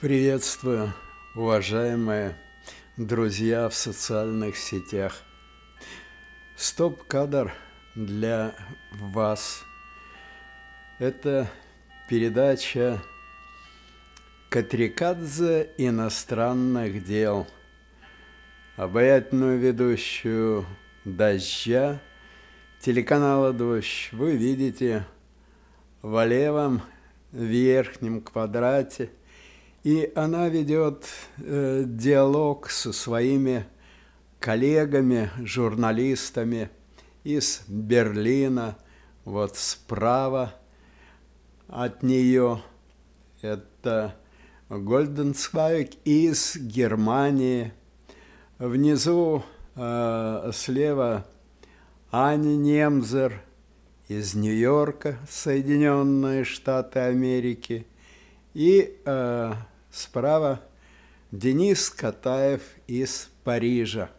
Приветствую, уважаемые друзья в социальных сетях. Стоп-кадр для вас. Это передача Катрикадзе иностранных дел. Обаятельную ведущую «Дождя» телеканала «Дождь» вы видите в левом верхнем квадрате – и она ведет э, диалог со своими коллегами, журналистами из Берлина, вот справа от нее это Гольденсвайк из Германии. Внизу э, слева Ани Немзер из Нью-Йорка, Соединенные Штаты Америки – и э, справа Денис Катаев из Парижа.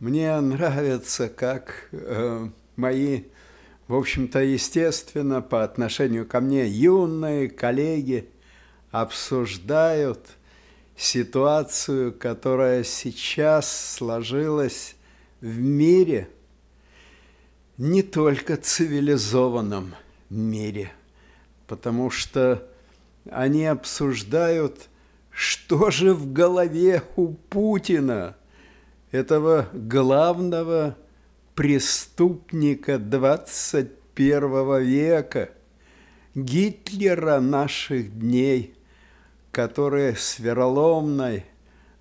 Мне нравится, как э, мои, в общем-то, естественно, по отношению ко мне юные коллеги обсуждают ситуацию, которая сейчас сложилась в мире, не только цивилизованном мире, потому что они обсуждают, что же в голове у Путина, этого главного преступника 21 века, Гитлера наших дней, который с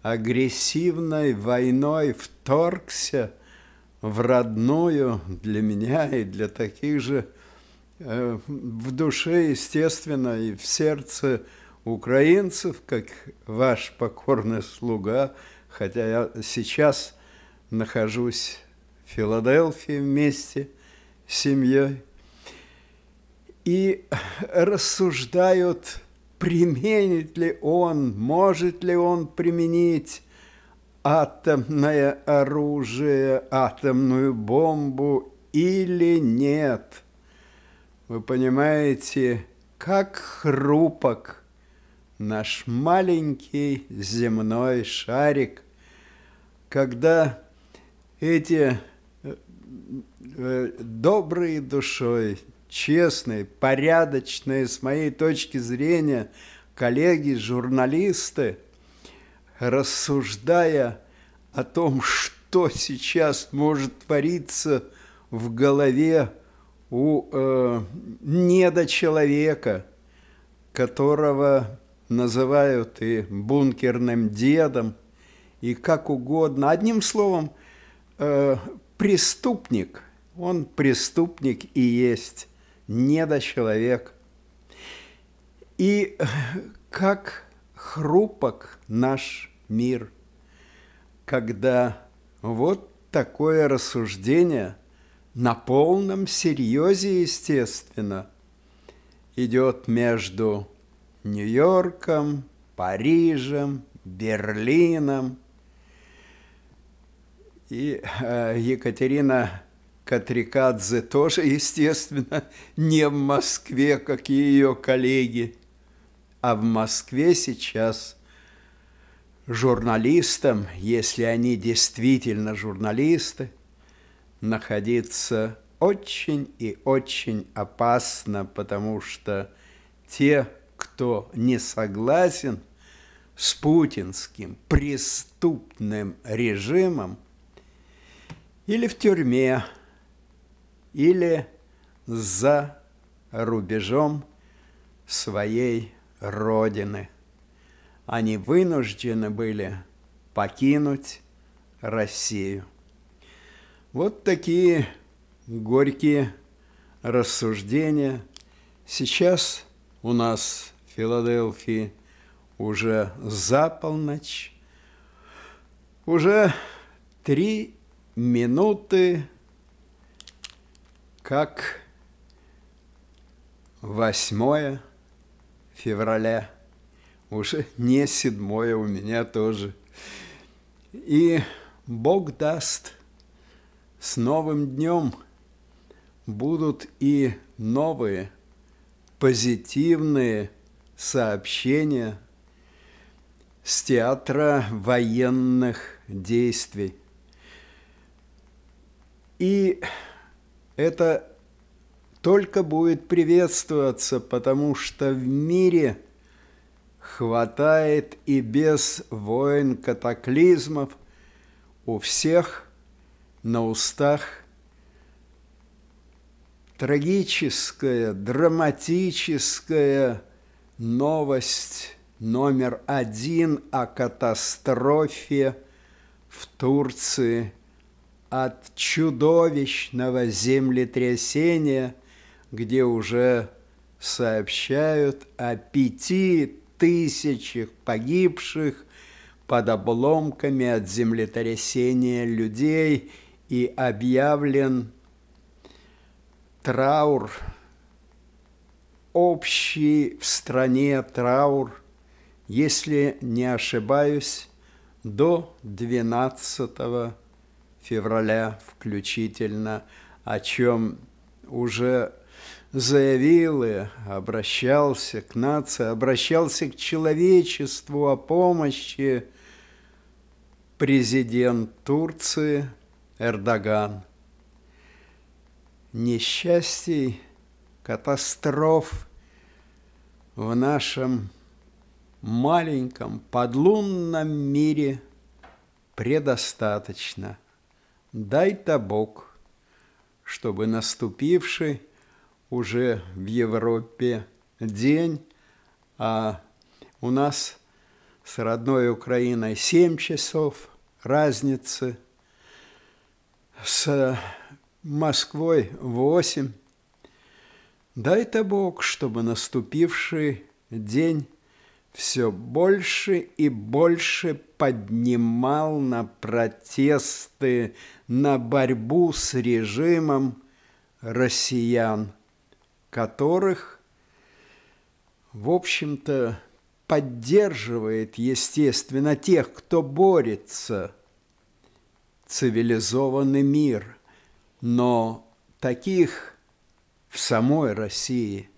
агрессивной войной вторгся в родную для меня и для таких же Э, в душе, естественно, и в сердце украинцев, как ваш покорный слуга, хотя я сейчас нахожусь в Филадельфии вместе с семьей, и рассуждают, применит ли он, может ли он применить атомное оружие, атомную бомбу или нет – вы понимаете, как хрупок наш маленький земной шарик, когда эти э, э, добрые душой, честные, порядочные, с моей точки зрения, коллеги, журналисты, рассуждая о том, что сейчас может твориться в голове у э, недочеловека, которого называют и бункерным дедом, и как угодно. Одним словом, э, преступник, он преступник и есть недочеловек. И как хрупок наш мир, когда вот такое рассуждение на полном серьезе, естественно – идет между Нью-Йорком, Парижем, Берлином. И э, Екатерина Катрикадзе тоже, естественно, не в Москве, как и ее коллеги. А в Москве сейчас журналистам, если они действительно журналисты, находиться очень и очень опасно, потому что те, кто не согласен с путинским преступным режимом, или в тюрьме, или за рубежом своей родины. Они вынуждены были покинуть Россию. Вот такие горькие рассуждения. Сейчас у нас в Филадельфии уже за полночь, уже три минуты, как 8 февраля, уже не 7 у меня тоже. И Бог даст с новым днем – будут и новые позитивные сообщения с театра военных действий. И это только будет приветствоваться, потому что в мире хватает и без войн катаклизмов у всех на устах – трагическая, драматическая новость номер один о катастрофе в Турции от чудовищного землетрясения, где уже сообщают о пяти тысячах погибших под обломками от землетрясения людей и объявлен траур, общий в стране траур, если не ошибаюсь, до 12 февраля включительно, о чем уже заявил и обращался к нации, обращался к человечеству о помощи президент Турции Эрдоган – несчастий, катастроф в нашем маленьком подлунном мире предостаточно. Дай-то Бог, чтобы наступивший уже в Европе день, а у нас с родной Украиной 7 часов разницы, с Москвой восемь. Дай-то Бог, чтобы наступивший день все больше и больше поднимал на протесты, на борьбу с режимом россиян, которых, в общем-то, поддерживает, естественно, тех, кто борется. Цивилизованный мир – но таких в самой России,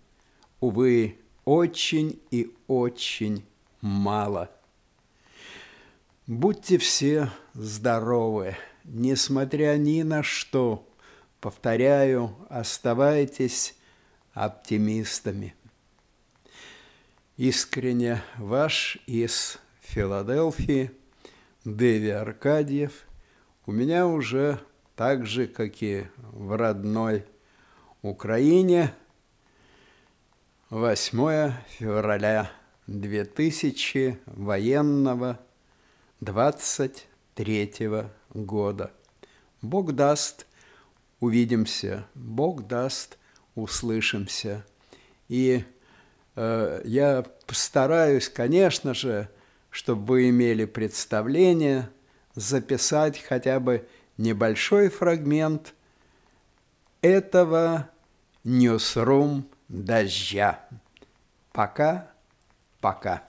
увы, очень и очень мало. Будьте все здоровы, несмотря ни на что. Повторяю, оставайтесь оптимистами. Искренне ваш из Филадельфии Дэви Аркадьев. У меня уже так же, как и в родной Украине, 8 февраля 2000 военного 23 года. Бог даст, увидимся, Бог даст, услышимся. И э, я постараюсь, конечно же, чтобы вы имели представление, записать хотя бы небольшой фрагмент этого ньюсрум дождя. Пока, пока.